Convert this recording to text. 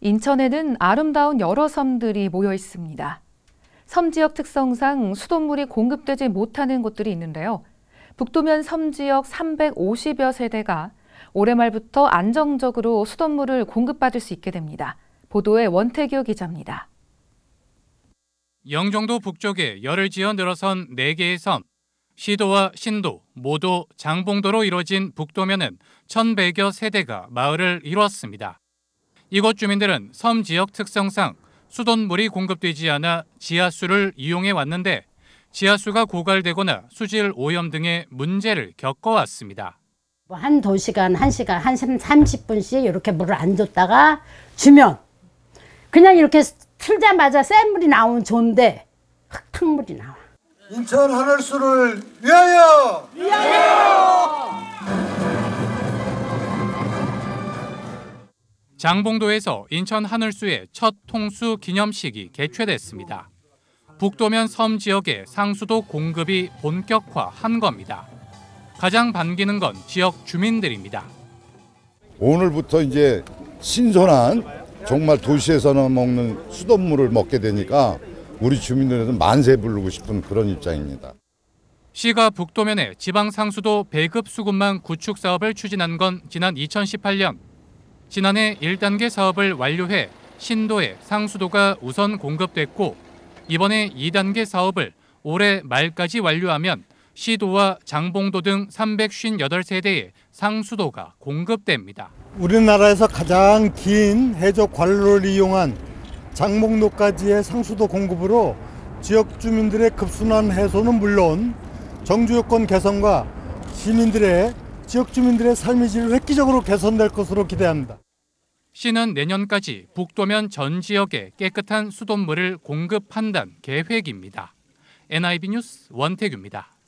인천에는 아름다운 여러 섬들이 모여 있습니다. 섬 지역 특성상 수돗물이 공급되지 못하는 곳들이 있는데요. 북도면 섬 지역 350여 세대가 올해 말부터 안정적으로 수돗물을 공급받을 수 있게 됩니다. 보도에 원태교 기자입니다. 영종도 북쪽에 열을 지어 늘어선 4개의 섬, 시도와 신도, 모도, 장봉도로 이뤄진 북도면은 1,100여 세대가 마을을 이루었습니다 이곳 주민들은 섬 지역 특성상 수돗물이 공급되지 않아 지하수를 이용해 왔는데 지하수가 고갈되거나 수질 오염 등의 문제를 겪어왔습니다. 뭐 한 도시간, 한 시간, 한 30분씩 이렇게 물을 안 줬다가 주면 그냥 이렇게 틀자마자 센 물이 나온 존데 흙탕물이 나와. 인천 하늘수를 위하여! 위하여! 장봉도에서 인천 하늘수의 첫 통수 기념식이 개최됐습니다. 북도면 섬 지역의 상수도 공급이 본격화한 겁니다. 가장 반기는 건 지역 주민들입니다. 오늘부터 이제 신선한 정말 도시에서는 먹는 수돗물을 먹게 되니까 우리 주민들에서 만세 부르고 싶은 그런 입장입니다. 시가 북도면에 지방 상수도 배급 수급망 구축 사업을 추진한 건 지난 2018년 지난해 1단계 사업을 완료해 신도에 상수도가 우선 공급됐고 이번에 2단계 사업을 올해 말까지 완료하면 시도와 장봉도 등 358세대의 상수도가 공급됩니다. 우리나라에서 가장 긴 해저 관로를 이용한 장봉도까지의 상수도 공급으로 지역 주민들의 급순환 해소는 물론 정주 여건 개선과 시민들의 지역 주민들의 삶의 질 획기적으로 개선될 것으로 기대합니다. 시는 내년까지 북도면 전 지역에 깨끗한 수돗물을 공급 판단 계획입니다. NIB 뉴스 원태규입니다.